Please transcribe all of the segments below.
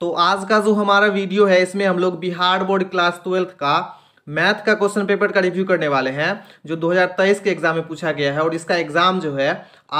तो आज का जो हमारा वीडियो है इसमें हम लोग बिहार बोर्ड क्लास ट्वेल्थ का मैथ का क्वेश्चन पेपर का रिव्यू करने वाले हैं जो 2023 के एग्जाम में पूछा गया है और इसका एग्जाम जो है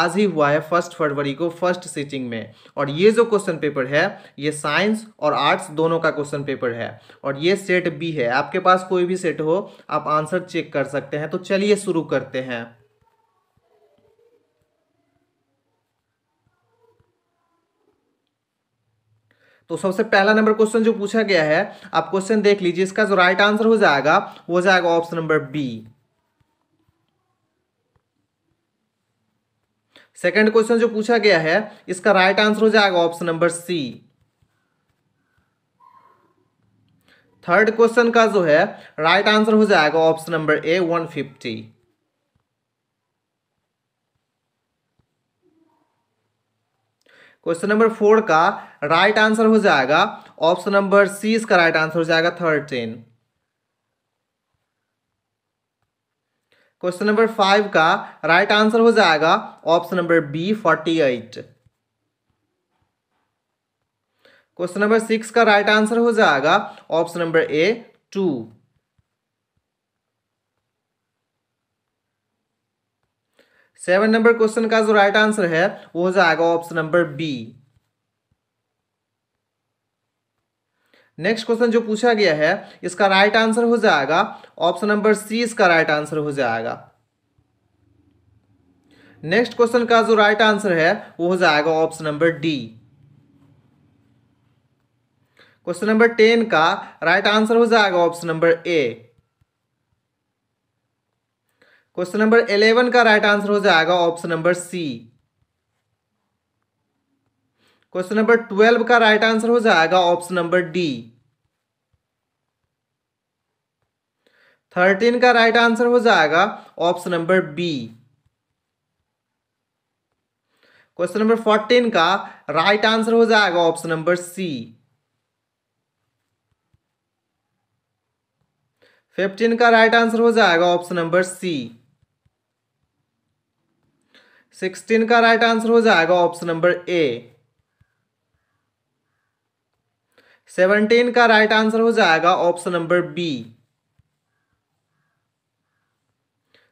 आज ही हुआ है फर्स्ट फरवरी को फर्स्ट सीटिंग में और ये जो क्वेश्चन पेपर है ये साइंस और आर्ट्स दोनों का क्वेश्चन पेपर है और ये सेट बी है आपके पास कोई भी सेट हो आप आंसर चेक कर सकते हैं तो चलिए शुरू करते हैं तो सबसे पहला नंबर क्वेश्चन जो पूछा गया है आप क्वेश्चन देख लीजिए इसका जो राइट आंसर हो जाएगा वो जाएगा option number B second question जो पूछा गया है इसका राइट आंसर हो जाएगा option number C third question का जो है राइट आंसर हो जाएगा option number A 150 question number four का राइट आंसर हो जाएगा ऑप्शन नंबर सी इसका राइट आंसर हो जाएगा थर्टीन क्वेश्चन नंबर फाइव का राइट आंसर हो जाएगा option number B forty eight question number six का राइट आंसर हो जाएगा option number A two seven number question का जो राइट आंसर है वो हो जाएगा option number B next question जो पूछा गया है इसका राइट आंसर हो जाएगा ऑप्शन नंबर सी इसका राइट आंसर हो जाएगा नेक्स्ट क्वेश्चन का जो राइट आंसर है वो हो जाएगा option number D question number ten का राइट आंसर हो जाएगा option number A question number eleven का राइट आंसर हो जाएगा option number C question number twelve का राइट आंसर हो जाएगा ऑप्शन नंबर डी थर्टीन का राइट आंसर हो जाएगा option number B question number fourteen का राइट आंसर हो जाएगा ऑप्शन नंबर सी फिफ्टीन का राइट आंसर हो जाएगा ऑप्शन नंबर सी सिक्सटीन का राइट आंसर हो जाएगा ऑप्शन नंबर ए सेवनटीन का राइट आंसर हो जाएगा option number B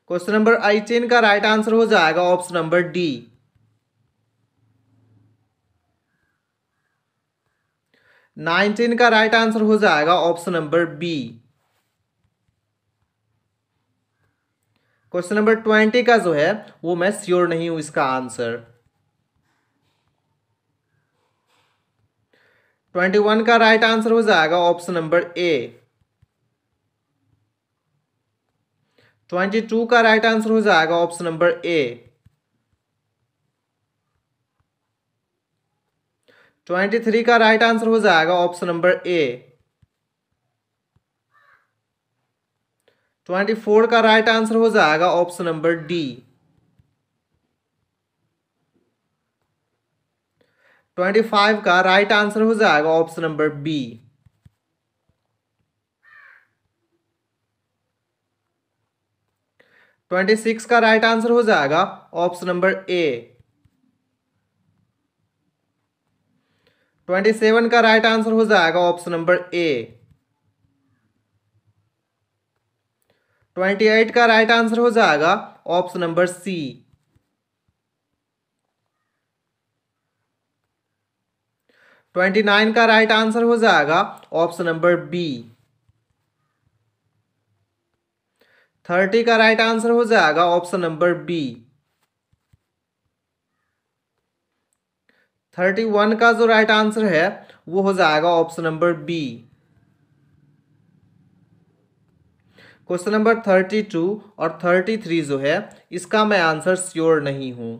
question number eighteen का राइट आंसर हो जाएगा ऑप्शन नंबर डी नाइनटीन का राइट आंसर हो जाएगा option number B question number twenty का जो है वो मैं श्योर नहीं हूं इसका आंसर ट्वेंटी वन का राइट आंसर हो जाएगा option number A twenty two का राइट आंसर हो जाएगा option number A twenty three का राइट आंसर हो जाएगा option number A twenty four का राइट आंसर हो जाएगा option number D twenty five का राइट आंसर हो जाएगा option number B twenty six का राइट आंसर हो जाएगा option number A twenty seven का राइट आंसर हो जाएगा option number A twenty eight का राइट आंसर हो जाएगा option number C twenty nine का राइट आंसर हो जाएगा ऑप्शन नंबर बी थर्टी का राइट आंसर हो जाएगा option number B thirty one का जो राइट आंसर है वो हो जाएगा option number B question number thirty two और थर्टी थ्री जो है इसका मैं आंसर श्योर नहीं हूं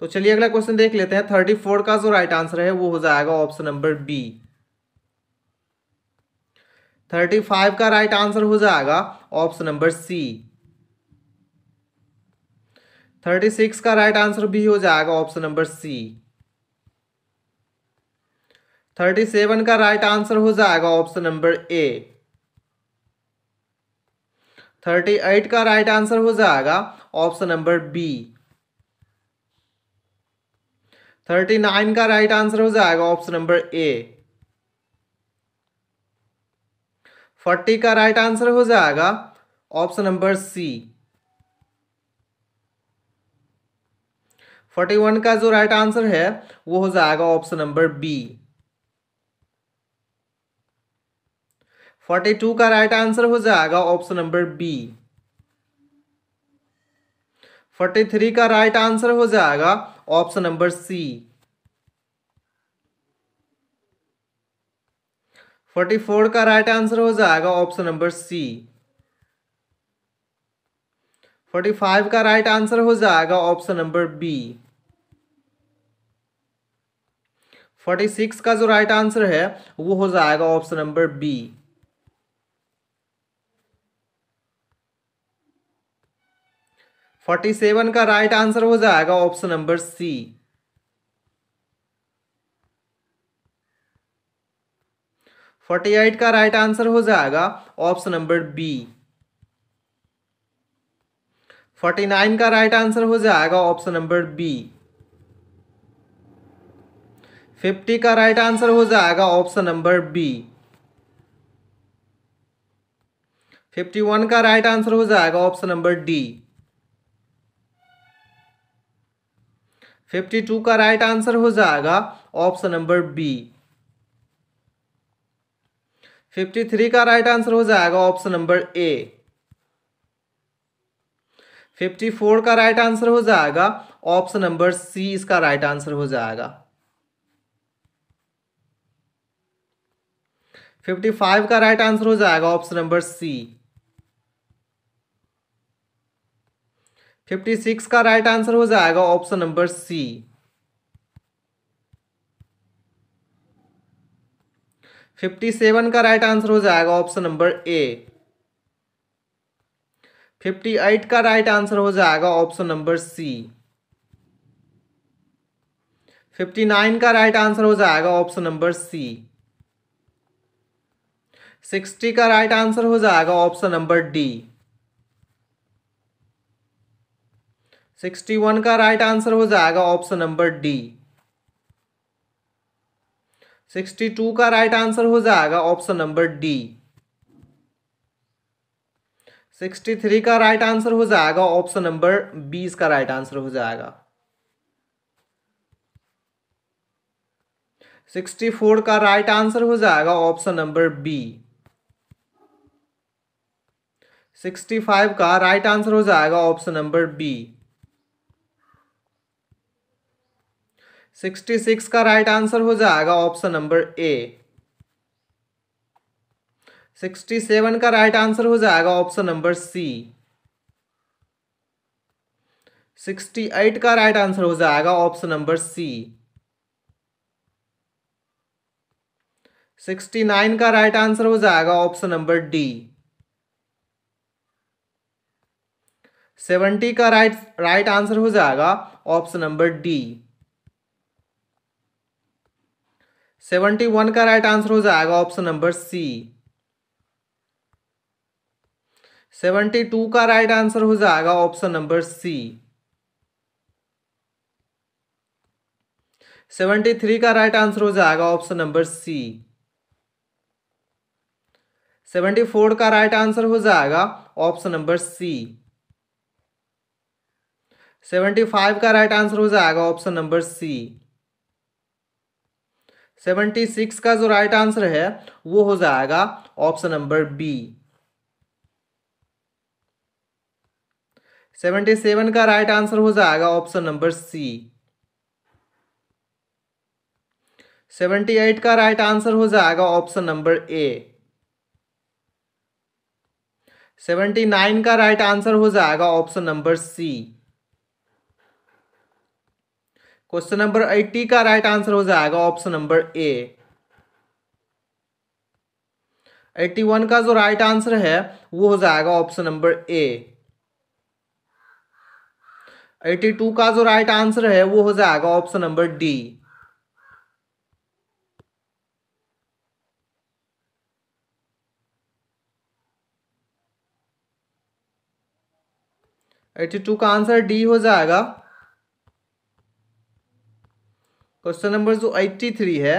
तो चलिए अगला क्वेश्चन देख लेते हैं थर्टी फोर का जो राइट आंसर है वो हो जाएगा option number B thirty five का राइट आंसर हो जाएगा option number C thirty six का राइट आंसर भी हो जाएगा option number C thirty seven का राइट आंसर हो जाएगा option number A thirty eight का राइट आंसर हो जाएगा option number B thirty nine का राइट आंसर हो जाएगा ऑप्शन नंबर ए फोर्टी का राइट आंसर हो जाएगा option number C forty one का जो राइट आंसर है वो हो जाएगा option number B forty two का राइट आंसर हो जाएगा option number B forty three का राइट आंसर हो जाएगा option number C forty four का राइट आंसर हो जाएगा option number C forty five का राइट आंसर हो जाएगा option number B forty six का जो राइट आंसर है वो हो जाएगा option number B forty seven का राइट आंसर हो जाएगा option number C forty eight का राइट आंसर हो जाएगा option number B forty nine का राइट आंसर हो जाएगा ऑप्शन नंबर बी फिफ्टी का राइट आंसर हो जाएगा option number B fifty one का राइट आंसर हो जाएगा option number D fifty two का राइट आंसर हो जाएगा option number B fifty three का राइट आंसर हो जाएगा option number A fifty four का राइट आंसर हो जाएगा ऑप्शन नंबर सी इसका राइट आंसर हो जाएगा फिफ्टी फाइव का राइट आंसर हो जाएगा option number C fifty six का राइट आंसर हो जाएगा option number C fifty seven का राइट आंसर हो जाएगा option number A fifty eight का राइट आंसर हो जाएगा option number C fifty nine का राइट आंसर हो जाएगा ऑप्शन नंबर सी सिक्सटी का राइट आंसर हो जाएगा option number D sixty one का राइट आंसर हो जाएगा option number D sixty two का राइट आंसर हो जाएगा option number D sixty three का राइट आंसर हो जाएगा ऑप्शन नंबर बी इसका राइट आंसर हो जाएगा सिक्सटी फोर का राइट आंसर हो जाएगा option number B sixty five का राइट आंसर हो जाएगा option number B sixty six का राइट आंसर हो जाएगा option number A sixty seven का राइट आंसर हो जाएगा option number C sixty eight का राइट आंसर हो जाएगा option number C sixty nine का राइट आंसर हो जाएगा ऑप्शन नंबर डी सेवेंटी का राइट राइट आंसर हो जाएगा option number D seventy one का राइट आंसर हो जाएगा option number C seventy two का राइट आंसर हो जाएगा option number C seventy three का राइट आंसर हो जाएगा option number C seventy four का राइट आंसर हो जाएगा option number C seventy five का राइट आंसर हो जाएगा option number C seventy six का जो राइट आंसर है वो हो जाएगा option number B seventy seven का राइट आंसर हो जाएगा option number C seventy eight का राइट आंसर हो जाएगा option number A seventy nine का राइट आंसर हो जाएगा option number C question number eighty का राइट आंसर हो जाएगा option number A eighty one का जो राइट आंसर है वो हो जाएगा option number A eighty two का जो राइट आंसर है वो हो जाएगा option number D eighty two का आंसर डी हो जाएगा क्वेश्चन नंबर जो एट्टी थ्री है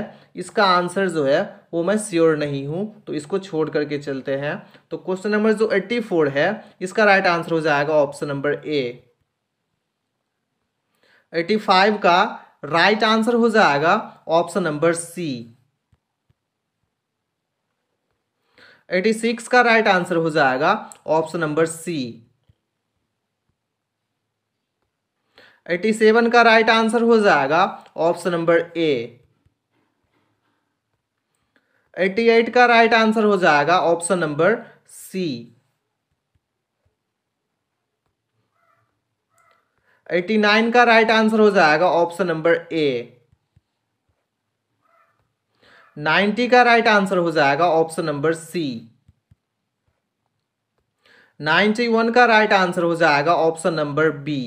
इसका आंसर जो है वो मैं श्योर नहीं हूँ तो इसको छोड़ करके चलते हैं तो क्वेश्चन नंबर जो एट्टी फोर है इसका राइट right आंसर हो जाएगा option number A eighty five का राइट right आंसर हो जाएगा option number C eighty six का राइट right आंसर हो जाएगा option number C eighty seven का राइट आंसर हो जाएगा option number A eighty eight का राइट आंसर हो जाएगा option number C eighty nine का राइट आंसर हो जाएगा ऑप्शन नंबर ए नाइन्टी का राइट आंसर हो जाएगा option number C ninety one का राइट आंसर हो जाएगा ऑप्शन नंबर बी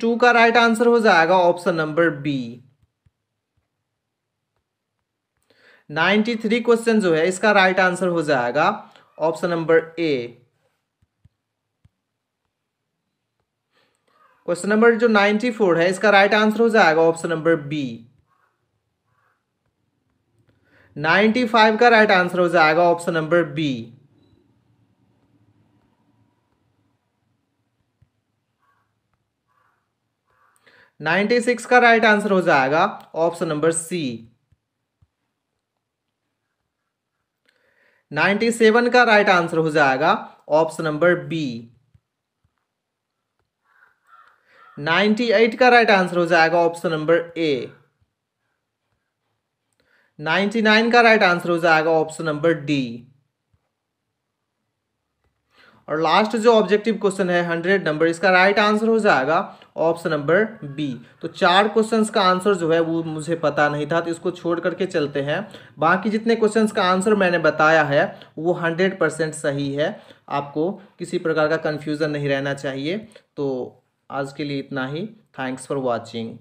टू का राइट आंसर हो जाएगा option number B three question जो है इसका राइट आंसर हो जाएगा option number A question number जो फोर है इसका राइट आंसर हो जाएगा ऑप्शन नंबर बी फाइव का राइट आंसर हो जाएगा ऑप्शन नंबर बी 96 का राइट आंसर हो जाएगा ऑप्शन नंबर सी 97 का राइट आंसर हो जाएगा ऑप्शन नंबर बी 98 का राइट आंसर हो जाएगा ऑप्शन नंबर ए 99 का राइट आंसर हो जाएगा ऑप्शन नंबर डी और लास्ट जो ऑब्जेक्टिव क्वेश्चन है 100 नंबर इसका राइट आंसर हो जाएगा ऑप्शन नंबर बी तो चार क्वेश्चंस का आंसर जो है वो मुझे पता नहीं था तो इसको छोड़ करके चलते हैं बाकी जितने क्वेश्चंस का आंसर मैंने बताया है वो हंड्रेड परसेंट सही है आपको किसी प्रकार का कन्फ्यूज़न नहीं रहना चाहिए तो आज के लिए इतना ही थैंक्स फॉर वॉचिंग